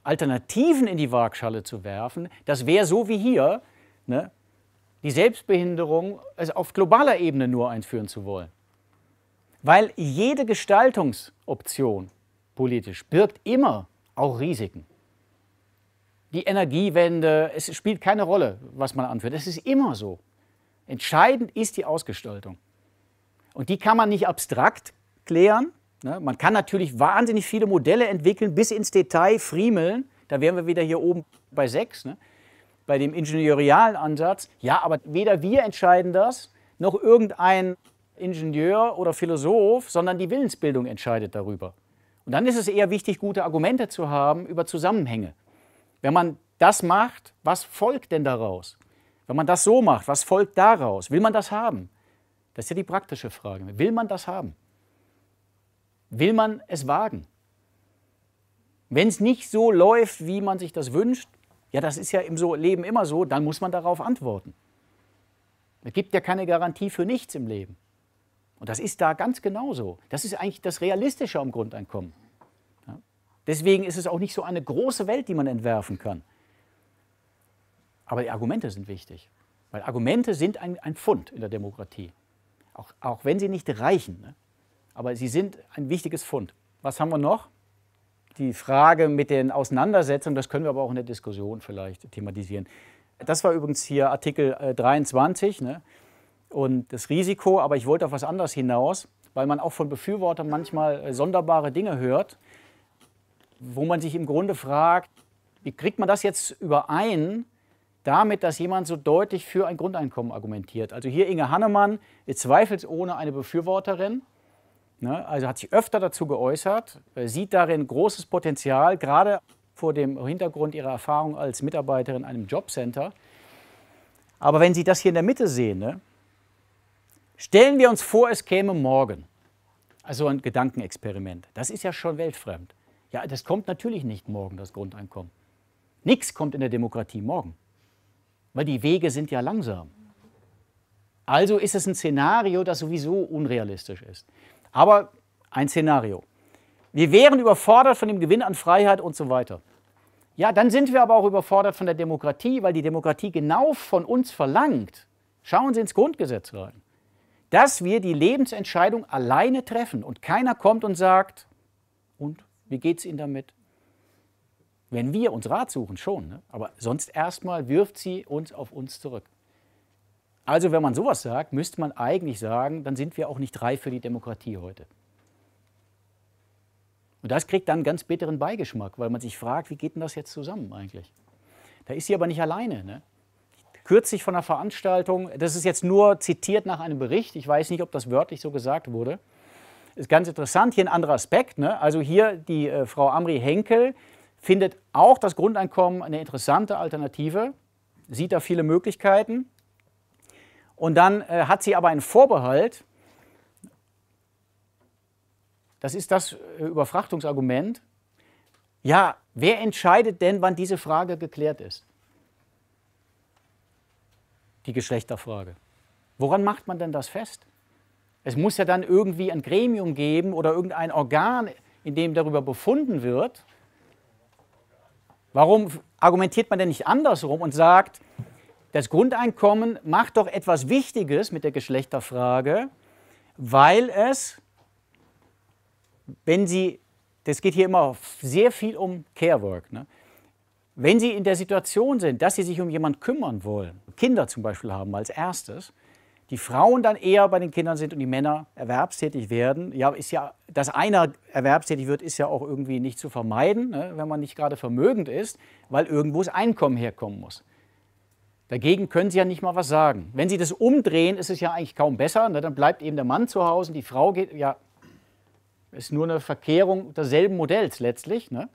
Alternativen in die Waagschale zu werfen, das wäre so wie hier, ne, die Selbstbehinderung also auf globaler Ebene nur einführen zu wollen. Weil jede Gestaltungsoption politisch birgt immer auch Risiken. Die Energiewende, es spielt keine Rolle, was man anführt. Es ist immer so. Entscheidend ist die Ausgestaltung. Und die kann man nicht abstrakt klären. Ne? Man kann natürlich wahnsinnig viele Modelle entwickeln, bis ins Detail friemeln. Da wären wir wieder hier oben bei sechs, ne? bei dem ingenieurialen Ansatz. Ja, aber weder wir entscheiden das, noch irgendein Ingenieur oder Philosoph, sondern die Willensbildung entscheidet darüber. Und dann ist es eher wichtig, gute Argumente zu haben über Zusammenhänge. Wenn man das macht, was folgt denn daraus? Wenn man das so macht, was folgt daraus? Will man das haben? Das ist ja die praktische Frage. Will man das haben? Will man es wagen? Wenn es nicht so läuft, wie man sich das wünscht, ja, das ist ja im Leben immer so, dann muss man darauf antworten. Es gibt ja keine Garantie für nichts im Leben. Und das ist da ganz genauso. Das ist eigentlich das Realistische am Grundeinkommen. Ja? Deswegen ist es auch nicht so eine große Welt, die man entwerfen kann. Aber die Argumente sind wichtig, weil Argumente sind ein, ein Fund in der Demokratie. Auch, auch wenn sie nicht reichen, ne? aber sie sind ein wichtiges Fund. Was haben wir noch? Die Frage mit den Auseinandersetzungen, das können wir aber auch in der Diskussion vielleicht thematisieren. Das war übrigens hier Artikel 23. Äh, ne? und das Risiko, aber ich wollte auf was anderes hinaus, weil man auch von Befürwortern manchmal äh, sonderbare Dinge hört, wo man sich im Grunde fragt, wie kriegt man das jetzt überein damit, dass jemand so deutlich für ein Grundeinkommen argumentiert? Also hier Inge Hannemann ist zweifelsohne eine Befürworterin, ne, also hat sich öfter dazu geäußert, äh, sieht darin großes Potenzial, gerade vor dem Hintergrund ihrer Erfahrung als Mitarbeiterin in einem Jobcenter. Aber wenn Sie das hier in der Mitte sehen, ne, Stellen wir uns vor, es käme morgen. Also ein Gedankenexperiment. Das ist ja schon weltfremd. Ja, das kommt natürlich nicht morgen, das Grundeinkommen. Nichts kommt in der Demokratie morgen, weil die Wege sind ja langsam. Also ist es ein Szenario, das sowieso unrealistisch ist. Aber ein Szenario. Wir wären überfordert von dem Gewinn an Freiheit und so weiter. Ja, dann sind wir aber auch überfordert von der Demokratie, weil die Demokratie genau von uns verlangt. Schauen Sie ins Grundgesetz rein dass wir die Lebensentscheidung alleine treffen und keiner kommt und sagt, und wie geht es Ihnen damit? Wenn wir uns Rat suchen, schon, ne? aber sonst erstmal wirft sie uns auf uns zurück. Also wenn man sowas sagt, müsste man eigentlich sagen, dann sind wir auch nicht reif für die Demokratie heute. Und das kriegt dann einen ganz bitteren Beigeschmack, weil man sich fragt, wie geht denn das jetzt zusammen eigentlich? Da ist sie aber nicht alleine. Ne? kürzlich von einer Veranstaltung, das ist jetzt nur zitiert nach einem Bericht, ich weiß nicht, ob das wörtlich so gesagt wurde. Ist ganz interessant, hier ein anderer Aspekt. Ne? Also hier die äh, Frau Amri Henkel findet auch das Grundeinkommen eine interessante Alternative, sieht da viele Möglichkeiten. Und dann äh, hat sie aber einen Vorbehalt. Das ist das äh, Überfrachtungsargument. Ja, wer entscheidet denn, wann diese Frage geklärt ist? die Geschlechterfrage. Woran macht man denn das fest? Es muss ja dann irgendwie ein Gremium geben oder irgendein Organ, in dem darüber befunden wird. Warum argumentiert man denn nicht andersrum und sagt, das Grundeinkommen macht doch etwas Wichtiges mit der Geschlechterfrage, weil es, wenn Sie, das geht hier immer sehr viel um Carework, ne? Wenn Sie in der Situation sind, dass Sie sich um jemanden kümmern wollen, Kinder zum Beispiel haben als erstes, die Frauen dann eher bei den Kindern sind und die Männer erwerbstätig werden. Ja, ist ja, dass einer erwerbstätig wird, ist ja auch irgendwie nicht zu vermeiden, ne, wenn man nicht gerade vermögend ist, weil irgendwo das Einkommen herkommen muss. Dagegen können Sie ja nicht mal was sagen. Wenn Sie das umdrehen, ist es ja eigentlich kaum besser. Ne, dann bleibt eben der Mann zu Hause und die Frau geht, ja, ist nur eine Verkehrung desselben Modells letztlich. Ne.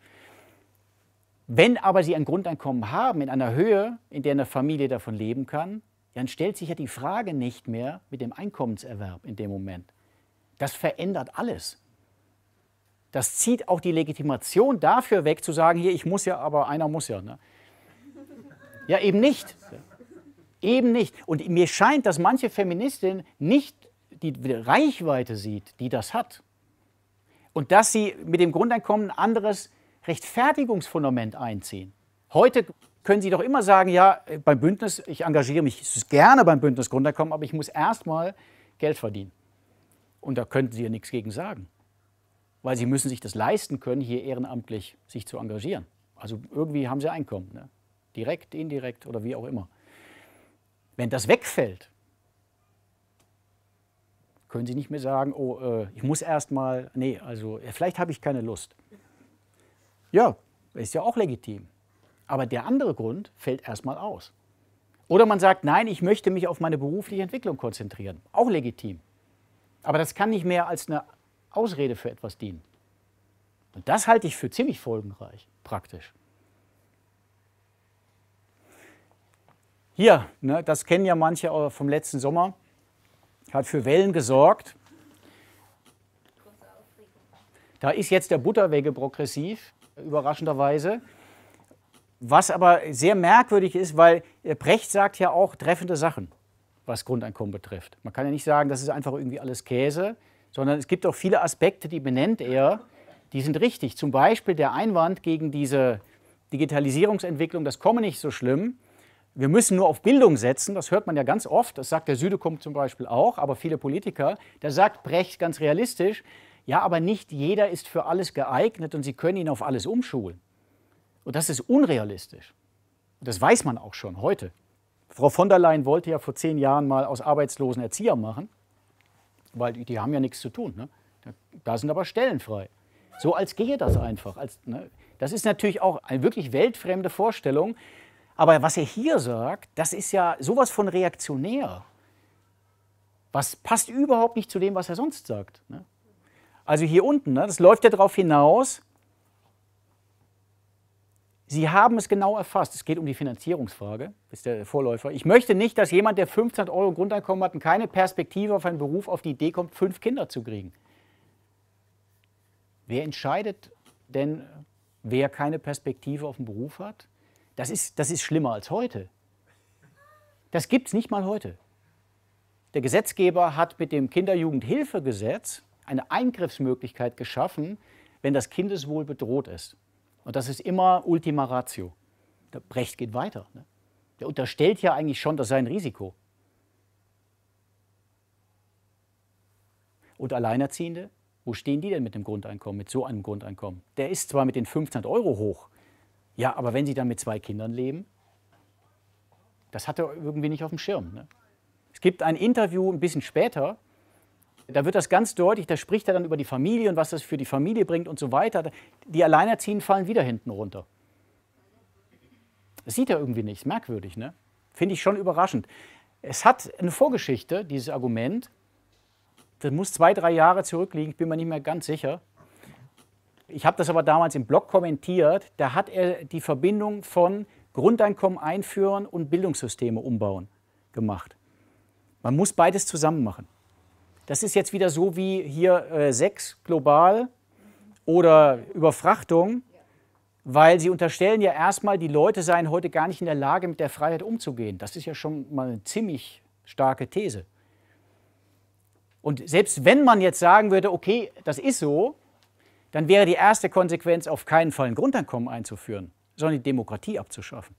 Wenn aber sie ein Grundeinkommen haben in einer Höhe, in der eine Familie davon leben kann, dann stellt sich ja die Frage nicht mehr mit dem Einkommenserwerb in dem Moment. Das verändert alles. Das zieht auch die Legitimation dafür weg, zu sagen, hier, ich muss ja, aber einer muss ja. Ne? Ja, eben nicht. Eben nicht. Und mir scheint, dass manche Feministin nicht die Reichweite sieht, die das hat. Und dass sie mit dem Grundeinkommen ein anderes Rechtfertigungsfundament einziehen. Heute können Sie doch immer sagen, ja, beim Bündnis, ich engagiere mich gerne beim Bündnis Grundeinkommen, aber ich muss erstmal Geld verdienen. Und da könnten Sie ja nichts gegen sagen, weil Sie müssen sich das leisten können, hier ehrenamtlich sich zu engagieren. Also irgendwie haben Sie Einkommen, ne? direkt, indirekt oder wie auch immer. Wenn das wegfällt, können Sie nicht mehr sagen, oh, äh, ich muss erstmal, nee, also vielleicht habe ich keine Lust. Ja, ist ja auch legitim. Aber der andere Grund fällt erstmal aus. Oder man sagt, nein, ich möchte mich auf meine berufliche Entwicklung konzentrieren. Auch legitim. Aber das kann nicht mehr als eine Ausrede für etwas dienen. Und das halte ich für ziemlich folgenreich, praktisch. Hier, ne, das kennen ja manche vom letzten Sommer, hat für Wellen gesorgt. Da ist jetzt der Butterwege progressiv überraschenderweise. Was aber sehr merkwürdig ist, weil Brecht sagt ja auch treffende Sachen, was Grundeinkommen betrifft. Man kann ja nicht sagen, das ist einfach irgendwie alles Käse, sondern es gibt auch viele Aspekte, die benennt er, die sind richtig. Zum Beispiel der Einwand gegen diese Digitalisierungsentwicklung, das komme nicht so schlimm. Wir müssen nur auf Bildung setzen, das hört man ja ganz oft, das sagt der Südekum zum Beispiel auch, aber viele Politiker, da sagt Brecht ganz realistisch, ja, aber nicht jeder ist für alles geeignet und Sie können ihn auf alles umschulen. Und das ist unrealistisch. Das weiß man auch schon heute. Frau von der Leyen wollte ja vor zehn Jahren mal aus Arbeitslosen Erzieher machen, weil die, die haben ja nichts zu tun. Ne? Da sind aber Stellen frei. So als gehe das einfach. Als, ne? Das ist natürlich auch eine wirklich weltfremde Vorstellung. Aber was er hier sagt, das ist ja sowas von reaktionär. Was passt überhaupt nicht zu dem, was er sonst sagt. Ne? Also hier unten, ne, das läuft ja darauf hinaus, Sie haben es genau erfasst. Es geht um die Finanzierungsfrage, ist der Vorläufer. Ich möchte nicht, dass jemand, der 15 Euro Grundeinkommen hat und keine Perspektive auf einen Beruf, auf die Idee kommt, fünf Kinder zu kriegen. Wer entscheidet denn, wer keine Perspektive auf einen Beruf hat? Das ist, das ist schlimmer als heute. Das gibt es nicht mal heute. Der Gesetzgeber hat mit dem Kinderjugendhilfegesetz eine Eingriffsmöglichkeit geschaffen, wenn das Kindeswohl bedroht ist. Und das ist immer Ultima Ratio. Der Brecht geht weiter. Ne? Der unterstellt ja eigentlich schon, das sei ein Risiko. Und Alleinerziehende, wo stehen die denn mit dem Grundeinkommen, mit so einem Grundeinkommen? Der ist zwar mit den 15 Euro hoch, ja, aber wenn sie dann mit zwei Kindern leben, das hat er irgendwie nicht auf dem Schirm. Ne? Es gibt ein Interview ein bisschen später, da wird das ganz deutlich, da spricht er dann über die Familie und was das für die Familie bringt und so weiter. Die Alleinerziehenden fallen wieder hinten runter. Das sieht er irgendwie nicht, merkwürdig, ne? Finde ich schon überraschend. Es hat eine Vorgeschichte, dieses Argument. Das muss zwei, drei Jahre zurückliegen, ich bin mir nicht mehr ganz sicher. Ich habe das aber damals im Blog kommentiert. Da hat er die Verbindung von Grundeinkommen einführen und Bildungssysteme umbauen gemacht. Man muss beides zusammen machen. Das ist jetzt wieder so wie hier äh, 6 global oder Überfrachtung, weil sie unterstellen ja erstmal, die Leute seien heute gar nicht in der Lage, mit der Freiheit umzugehen. Das ist ja schon mal eine ziemlich starke These. Und selbst wenn man jetzt sagen würde, okay, das ist so, dann wäre die erste Konsequenz auf keinen Fall ein Grundeinkommen einzuführen, sondern die Demokratie abzuschaffen,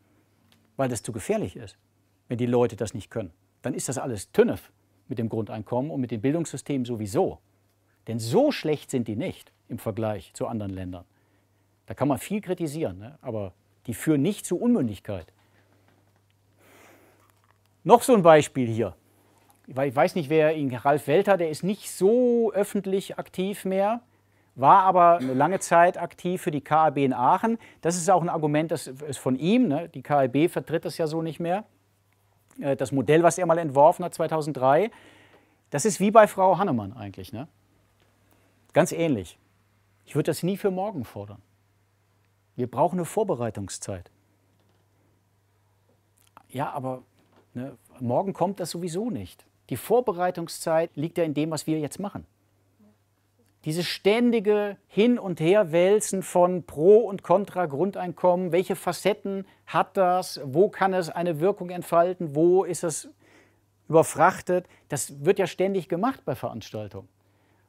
weil das zu gefährlich ist, wenn die Leute das nicht können. Dann ist das alles Tünnef mit dem Grundeinkommen und mit dem Bildungssystem sowieso. Denn so schlecht sind die nicht im Vergleich zu anderen Ländern. Da kann man viel kritisieren, ne? aber die führen nicht zu Unmündigkeit. Noch so ein Beispiel hier. Ich weiß nicht, wer ihn, Ralf Welter, der ist nicht so öffentlich aktiv mehr, war aber eine lange Zeit aktiv für die KAB in Aachen. Das ist auch ein Argument, das ist von ihm, ne? die KAB vertritt das ja so nicht mehr. Äh, das Modell, was er mal entworfen hat 2003, das ist wie bei Frau Hannemann eigentlich. Ne? Ganz ähnlich. Ich würde das nie für morgen fordern. Wir brauchen eine Vorbereitungszeit. Ja, aber ne, morgen kommt das sowieso nicht. Die Vorbereitungszeit liegt ja in dem, was wir jetzt machen. Dieses ständige Hin- und Herwälzen von Pro- und Contra-Grundeinkommen, welche Facetten hat das, wo kann es eine Wirkung entfalten, wo ist es überfrachtet, das wird ja ständig gemacht bei Veranstaltungen.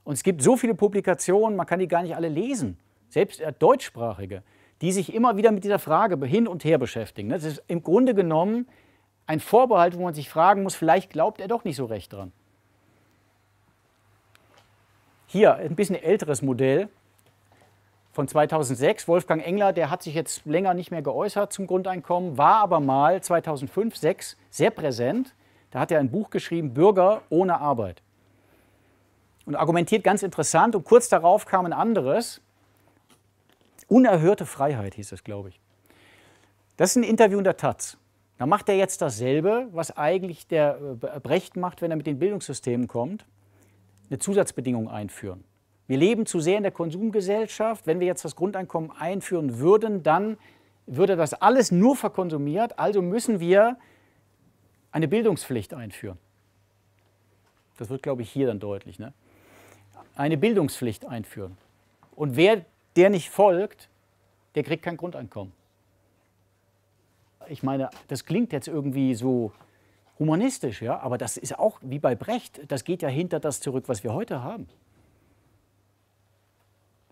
Und es gibt so viele Publikationen, man kann die gar nicht alle lesen, selbst äh, deutschsprachige, die sich immer wieder mit dieser Frage hin und her beschäftigen. Das ne? ist im Grunde genommen ein Vorbehalt, wo man sich fragen muss, vielleicht glaubt er doch nicht so recht dran. Hier ein bisschen älteres Modell von 2006. Wolfgang Engler, der hat sich jetzt länger nicht mehr geäußert zum Grundeinkommen, war aber mal 2005, 2006 sehr präsent. Da hat er ein Buch geschrieben, Bürger ohne Arbeit. Und argumentiert ganz interessant. Und kurz darauf kam ein anderes. Unerhörte Freiheit hieß es, glaube ich. Das ist ein Interview in der Taz. Da macht er jetzt dasselbe, was eigentlich der äh, Brecht macht, wenn er mit den Bildungssystemen kommt eine Zusatzbedingung einführen. Wir leben zu sehr in der Konsumgesellschaft. Wenn wir jetzt das Grundeinkommen einführen würden, dann würde das alles nur verkonsumiert. Also müssen wir eine Bildungspflicht einführen. Das wird, glaube ich, hier dann deutlich. Ne? Eine Bildungspflicht einführen. Und wer der nicht folgt, der kriegt kein Grundeinkommen. Ich meine, das klingt jetzt irgendwie so humanistisch, ja, aber das ist auch wie bei Brecht, das geht ja hinter das zurück, was wir heute haben.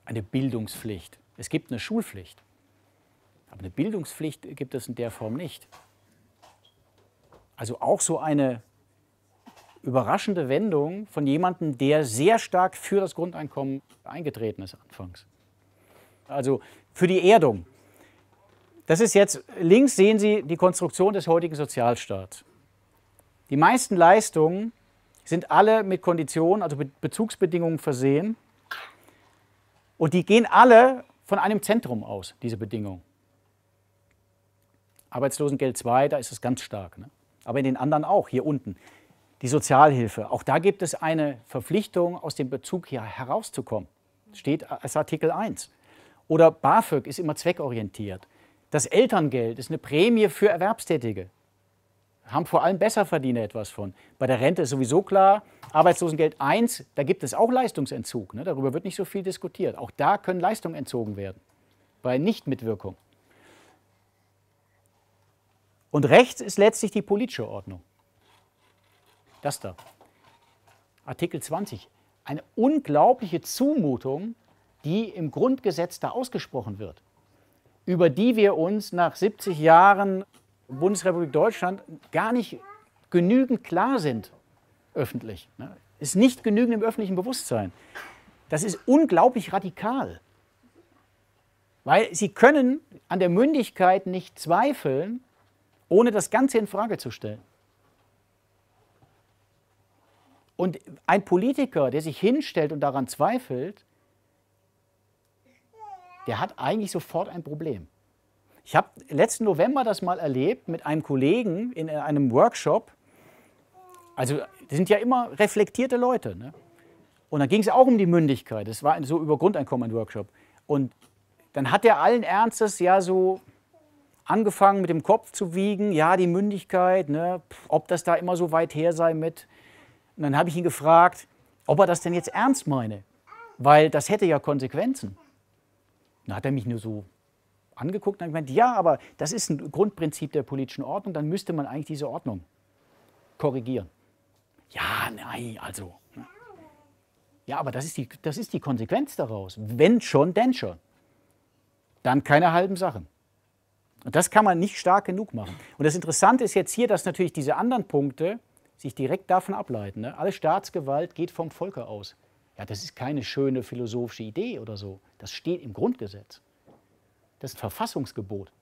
Eine Bildungspflicht. Es gibt eine Schulpflicht, aber eine Bildungspflicht gibt es in der Form nicht. Also auch so eine überraschende Wendung von jemandem, der sehr stark für das Grundeinkommen eingetreten ist anfangs. Also für die Erdung. Das ist jetzt, links sehen Sie die Konstruktion des heutigen Sozialstaats. Die meisten Leistungen sind alle mit Konditionen, also mit Bezugsbedingungen versehen. Und die gehen alle von einem Zentrum aus, diese Bedingungen. Arbeitslosengeld 2, da ist es ganz stark. Ne? Aber in den anderen auch, hier unten. Die Sozialhilfe, auch da gibt es eine Verpflichtung, aus dem Bezug hier herauszukommen. Steht als Artikel 1. Oder BAföG ist immer zweckorientiert. Das Elterngeld ist eine Prämie für Erwerbstätige haben vor allem Besserverdiener etwas von. Bei der Rente ist sowieso klar, Arbeitslosengeld 1, da gibt es auch Leistungsentzug. Ne? Darüber wird nicht so viel diskutiert. Auch da können Leistungen entzogen werden, bei Nichtmitwirkung. Und rechts ist letztlich die politische Ordnung. Das da. Artikel 20. Eine unglaubliche Zumutung, die im Grundgesetz da ausgesprochen wird, über die wir uns nach 70 Jahren Bundesrepublik Deutschland gar nicht genügend klar sind öffentlich. Ne? Ist nicht genügend im öffentlichen Bewusstsein. Das ist unglaublich radikal. Weil sie können an der Mündigkeit nicht zweifeln, ohne das Ganze in Frage zu stellen. Und ein Politiker, der sich hinstellt und daran zweifelt, der hat eigentlich sofort ein Problem. Ich habe letzten November das mal erlebt mit einem Kollegen in einem Workshop. Also das sind ja immer reflektierte Leute. Ne? Und da ging es auch um die Mündigkeit. Das war so über Grundeinkommen ein Workshop. Und dann hat er allen Ernstes ja so angefangen mit dem Kopf zu wiegen, ja, die Mündigkeit, ne, ob das da immer so weit her sei mit. Und dann habe ich ihn gefragt, ob er das denn jetzt ernst meine, weil das hätte ja Konsequenzen. Dann hat er mich nur so angeguckt und habe gemeint, ja, aber das ist ein Grundprinzip der politischen Ordnung, dann müsste man eigentlich diese Ordnung korrigieren. Ja, nein, also. Ne. Ja, aber das ist die, das ist die Konsequenz daraus. Wenn schon, denn schon. Dann keine halben Sachen. Und das kann man nicht stark genug machen. Und das Interessante ist jetzt hier, dass natürlich diese anderen Punkte sich direkt davon ableiten. Ne? Alle Staatsgewalt geht vom Volke aus. Ja, das ist keine schöne philosophische Idee oder so. Das steht im Grundgesetz. Das ist ein Verfassungsgebot.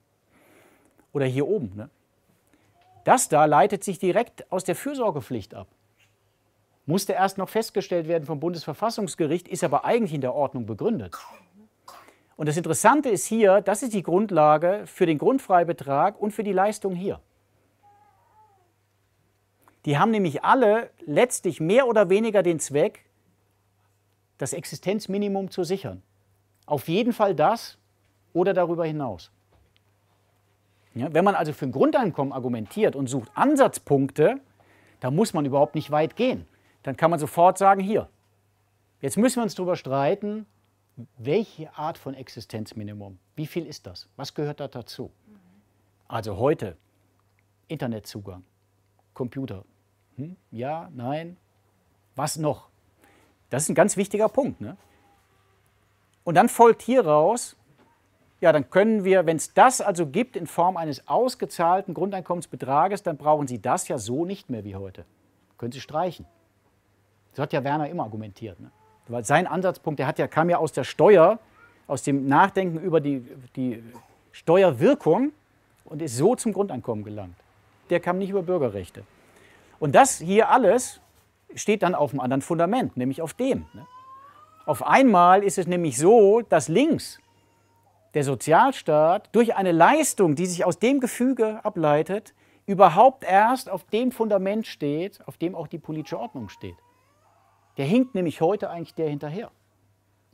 Oder hier oben. Ne? Das da leitet sich direkt aus der Fürsorgepflicht ab. Musste erst noch festgestellt werden vom Bundesverfassungsgericht, ist aber eigentlich in der Ordnung begründet. Und das Interessante ist hier, das ist die Grundlage für den Grundfreibetrag und für die Leistung hier. Die haben nämlich alle letztlich mehr oder weniger den Zweck, das Existenzminimum zu sichern. Auf jeden Fall das, oder darüber hinaus. Ja, wenn man also für ein Grundeinkommen argumentiert und sucht Ansatzpunkte, dann muss man überhaupt nicht weit gehen. Dann kann man sofort sagen, hier, jetzt müssen wir uns darüber streiten, welche Art von Existenzminimum, wie viel ist das, was gehört da dazu? Also heute Internetzugang, Computer, hm? ja, nein, was noch? Das ist ein ganz wichtiger Punkt. Ne? Und dann folgt hieraus, ja, dann können wir, wenn es das also gibt in Form eines ausgezahlten Grundeinkommensbetrages, dann brauchen Sie das ja so nicht mehr wie heute. Können Sie streichen. So hat ja Werner immer argumentiert. Ne? Weil sein Ansatzpunkt, der hat ja, kam ja aus der Steuer, aus dem Nachdenken über die, die Steuerwirkung und ist so zum Grundeinkommen gelangt. Der kam nicht über Bürgerrechte. Und das hier alles steht dann auf einem anderen Fundament, nämlich auf dem. Ne? Auf einmal ist es nämlich so, dass links der Sozialstaat durch eine Leistung, die sich aus dem Gefüge ableitet, überhaupt erst auf dem Fundament steht, auf dem auch die politische Ordnung steht. Der hinkt nämlich heute eigentlich der hinterher.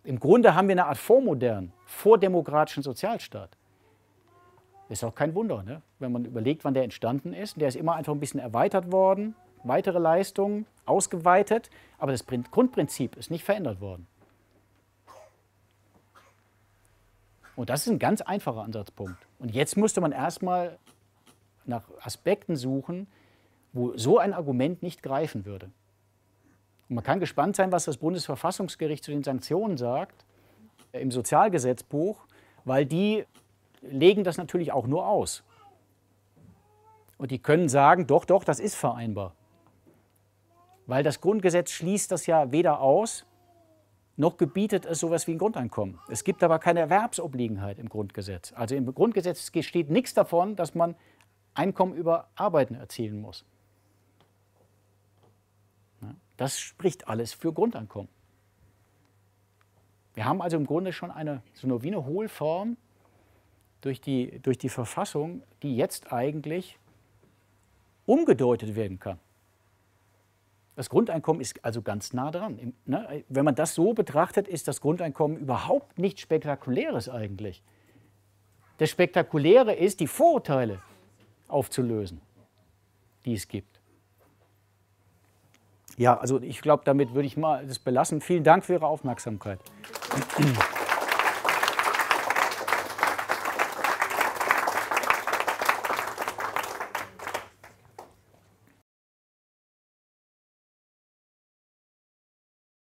Im Grunde haben wir eine Art vormodernen, vordemokratischen Sozialstaat. Ist auch kein Wunder, ne? wenn man überlegt, wann der entstanden ist. Der ist immer einfach ein bisschen erweitert worden, weitere Leistungen, ausgeweitet, aber das Grundprinzip ist nicht verändert worden. Und das ist ein ganz einfacher Ansatzpunkt. Und jetzt musste man erstmal nach Aspekten suchen, wo so ein Argument nicht greifen würde. Und man kann gespannt sein, was das Bundesverfassungsgericht zu den Sanktionen sagt äh, im Sozialgesetzbuch, weil die legen das natürlich auch nur aus. Und die können sagen, doch, doch, das ist vereinbar. Weil das Grundgesetz schließt das ja weder aus, noch gebietet es sowas wie ein Grundeinkommen. Es gibt aber keine Erwerbsobliegenheit im Grundgesetz. Also im Grundgesetz steht nichts davon, dass man Einkommen über Arbeiten erzielen muss. Das spricht alles für Grundeinkommen. Wir haben also im Grunde schon eine, so nur wie eine Hohlform durch die, durch die Verfassung, die jetzt eigentlich umgedeutet werden kann. Das Grundeinkommen ist also ganz nah dran. Ne, wenn man das so betrachtet, ist das Grundeinkommen überhaupt nichts Spektakuläres eigentlich. Das Spektakuläre ist, die Vorurteile aufzulösen, die es gibt. Ja, also ich glaube, damit würde ich mal das belassen. Vielen Dank für Ihre Aufmerksamkeit.